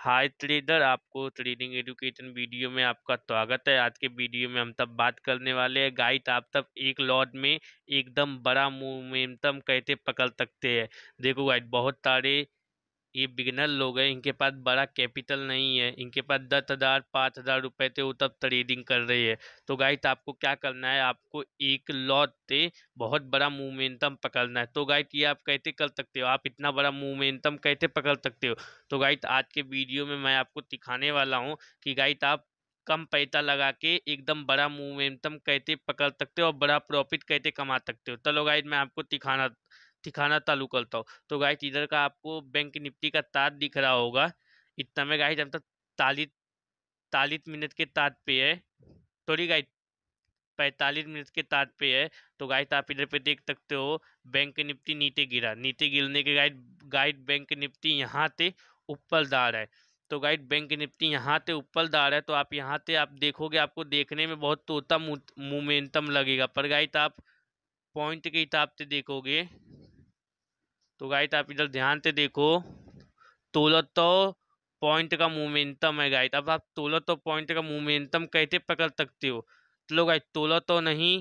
हाय trader आपको trading education video में आपका स्वागत है आज के वीडियो में हम तब बात करने वाले हैं गाइड आप तब एक लॉट में एकदम बड़ा मोमेंटम कैसे पकड़ सकते हैं देखो गाइड बहुत सारे ये बिगनर लोग हैं इनके पास बड़ा कैपिटल नहीं है इनके पास दस हज़ार पाँच हज़ार रुपये थे वो तब ट्रेडिंग कर रही है तो गाइस आपको क्या करना है आपको एक लॉट से बहुत बड़ा मोमेंटम पकड़ना है तो गाइस ये आप कैसे कर सकते हो आप इतना बड़ा मोमेंटम कैसे पकड़ सकते हो तो गाइस आज के वीडियो में मैं आपको दिखाने वाला हूँ कि गाइस आप कम पैसा लगा के एकदम बड़ा मोमेंटम कैसे पकड़ सकते हो और बड़ा प्रॉफिट कैसे कमा सकते हो चलो गाइस मैं आपको दिखाना ठिकाना तालू करता हूँ तो गाइस इधर का आपको बैंक निफ्टी का तार दिख रहा होगा इतना में गाइस हम तक तालीस तालीस मिनट के तार पे है सॉरी गाइस पैंतालीस मिनट के तार पे है तो गाइस आप इधर पे देख सकते हो बैंक निफ्टी नीचे गिरा नीचे गिरने के गाइड गाइड बैंक निफ्टी यहाँ से ऊपर दार है तो गाइड बैंक निफ्टी यहाँ से ऊपर दार है तो आप यहाँ से आप देखोगे आपको देखने में बहुत तोता मोमेंटम लगेगा पर गाइड आप पॉइंट के हिसाब से देखोगे तो गाइट आप इधर ध्यान से देखो तोलत तो पॉइंट का मोमेंटम है गाइट अब आप तोलत तो पॉइंट का मोमेंटम कैसे पकड़ सकते हो चलो तो गाइट तोलत तो नहीं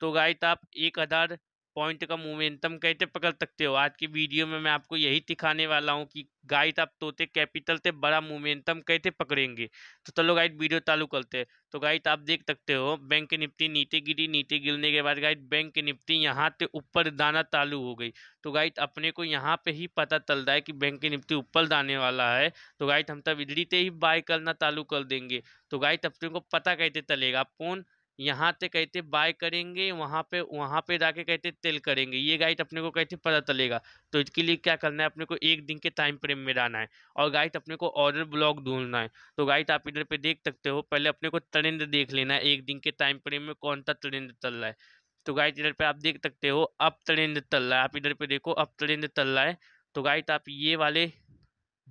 तो गाइट आप एक हज़ार पॉइंट का मोमेंटम कैसे पकड़ सकते हो आज की वीडियो में मैं आपको यही दिखाने वाला हूँ कि गाइड आप तोते कैपिटल से बड़ा मोमेंटम कैसे पकड़ेंगे तो चलो गाइड वीडियो चालू करते हैं तो गाइड आप देख सकते हो बैंक की निफ्टी नीचे गिरी नीचे गिरने के बाद गाइड बैंक की निफ्टी यहाँ से ऊपर दाना चालू हो गई तो गाइड अपने को यहाँ पे ही पता चल रहा है कि बैंक की निफ्टी ऊपर जाने वाला है तो गाइड हम तब इधरी से ही बाय करना चालू कर देंगे तो गाइड अपने को पता कैसे चलेगा आप कौन यहाँ से कहते बाय करेंगे वहाँ पे वहाँ पे जाके कहते तेल करेंगे ये गाइड अपने को कहते पता चलेगा तो इसके लिए क्या करना है अपने को एक दिन के टाइम फ्रेम में रहना है और गाइड अपने को ऑर्डर ब्लॉक ढूंढना है तो गाइड आप इधर पे देख सकते हो पहले अपने को ट्रेंड देख लेना है एक दिन के टाइम फ्रेम में कौन सा ट्रेंड चल रहा है तो गाइड इधर पर आप देख सकते हो अब ट्रेंड चल रहा है आप इधर पर देखो अब ट्रेंड चल रहा है तो गाइड आप ये वाले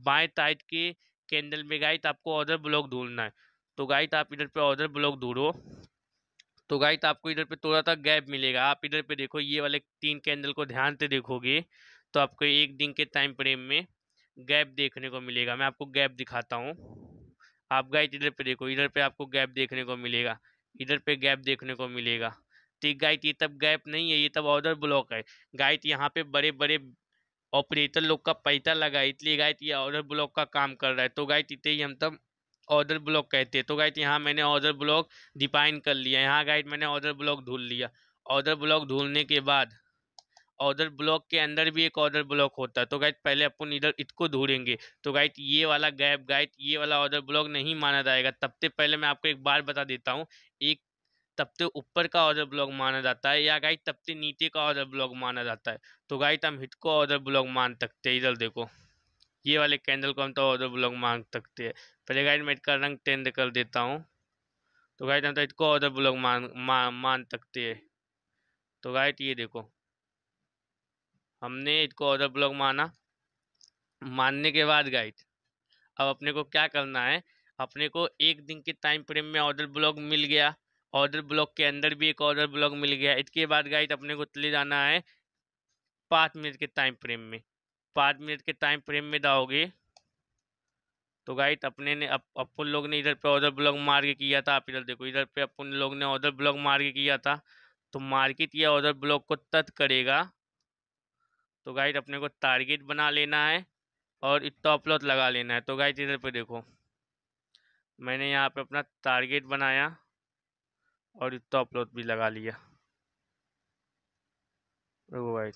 बाएँ टाइट के कैंडल में गाइड आपको ऑर्डर ब्लॉक ढूंढना है तो गाइड आप इधर पर ऑर्डर ब्लॉक ढूंढो तो गाइस तो आपको इधर पे थोड़ा सा गैप मिलेगा आप इधर पे देखो ये वाले तीन कैंडल को ध्यान से देखोगे तो आपको एक दिन के टाइम फ्रेम में गैप देखने को मिलेगा मैं आपको गैप दिखाता हूँ आप गाइस इधर पे देखो इधर पे आपको गैप देखने को मिलेगा इधर पे गैप देखने को मिलेगा तो गाइस ये तब गैप नहीं है ये तब ऑर्डर ब्लॉक है गाइस यहाँ पे बड़े बड़े ऑपरेटर लोग का पैसा लगा इसलिए गाइस ये ऑर्डर ब्लॉक का काम कर रहा है तो गाइस इतने ही हम तब ऑर्डर ब्लॉक कहते हैं तो गाइड यहाँ मैंने ऑर्डर ब्लॉक डिफाइन कर लिया यहाँ गाइड मैंने ऑर्डर ब्लॉक ढूंढ लिया ऑर्डर ब्लॉक ढूंढने के बाद ऑर्डर ब्लॉक के अंदर भी एक ऑर्डर ब्लॉक होता है तो गाइड पहले अपन इधर इसको ढूंढेंगे तो गाइड ये वाला गैप गाइड ये वाला ऑर्डर ब्लॉक नहीं माना जाएगा तब से पहले मैं आपको एक बार बता देता हूँ एक तब से ऊपर का ऑर्डर ब्लॉक माना जाता है या गाइड तब से नीचे का ऑर्डर ब्लॉक माना जाता है तो गाइड हम हिट को ऑर्डर ब्लॉक मान सकते हैं इधर देखो ये वाले कैंडल को हम तो ऑर्डर ब्लॉक मांग सकते हैं पहले गाइड मैं इसका रंग टेंड कर देता हूँ तो गाइड हम तो इसको ऑर्डर ब्लॉक मांग मान सकते हैं तो गाइड ये देखो हमने इसको ऑर्डर ब्लॉक माना मानने के बाद गाइड अब अपने को क्या करना है अपने को एक दिन के टाइम फ्रेम में ऑर्डर ब्लॉक मिल गया ऑर्डर ब्लॉक के अंदर भी एक ऑर्डर ब्लॉक मिल गया इसके बाद गाइड अपने को चले जाना है पाँच मिनट के टाइम फ्रेम में पाँच मिनट के टाइम फ्रेम में दाओगे तो गाइट अपने ने अप, अपन लोग ने इधर पे ऑर्डर ब्लॉक मार के किया था आप इधर देखो इधर पे अपन लोग ने ऑर्डर ब्लॉक मार के किया था तो मार्केट ये ऑर्डर ब्लॉक को तत् करेगा तो गाइट अपने को टारगेट बना लेना है और टॉप लॉट लगा लेना है तो गाइट इधर पे देखो मैंने यहाँ पे अपना टारगेट बनाया और टॉप लॉट भी लगा लिया देखो गाइड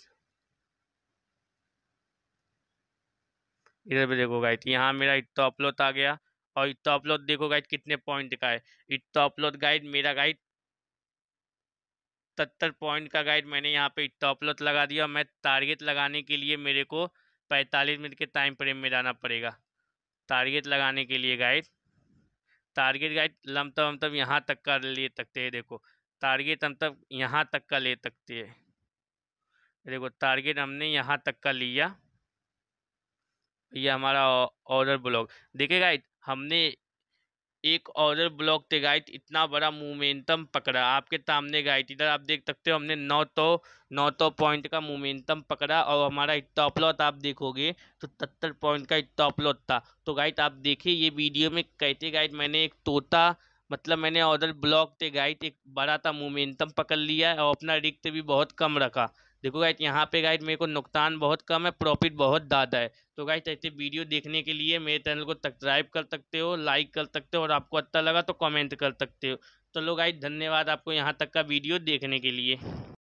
इधर पे देखो गाइट यहाँ मेरा इट अपलोड आ गया और इट्टो अपलोड देखो गाइट कितने पॉइंट का है इट्टो अपलोड गाइड मेरा गाइड सत्तर पॉइंट का गाइड मैंने यहाँ पे इट अपलोड लगा दिया मैं टारगेट लगाने के लिए मेरे को पैंतालीस मिनट के टाइम फ्रेम में जाना पड़ेगा टारगेट लगाने के लिए गाइड टारगेट गाइड लमतम तब यहाँ तक का ले सकते है देखो टारगेट हम तब यहाँ तक का ले सकते हैं देखो टारगेट हमने यहाँ तक का लिया ये हमारा ऑर्डर ब्लॉक देखिए गाइड हमने एक ऑर्डर ब्लॉक थे गाइड इतना बड़ा मोमेंटम पकड़ा आपके सामने गाइड इधर आप देख सकते हो हमने नौ तो नौ तो पॉइंट का मोमेंटम पकड़ा और हमारा टॉप लॉट आप देखोगे तो सत्तर पॉइंट का टॉप लॉट था तो गाइड आप देखिए ये वीडियो में कहते गाइड मैंने एक तोता मतलब मैंने ऑर्डर ब्लॉक थे गाइड एक बड़ा था मोमेंटम पकड़ लिया और अपना रिक्त भी बहुत कम रखा देखो गाइज यहाँ पे गाइज मेरे को नुकसान बहुत कम है प्रॉफिट बहुत ज़्यादा है तो गाइज ऐसे वीडियो देखने के लिए मेरे चैनल को सब्सक्राइब कर सकते हो लाइक कर सकते हो और आपको अच्छा लगा तो कमेंट कर सकते हो चलो लोग गाइज धन्यवाद आपको यहाँ तक का वीडियो देखने के लिए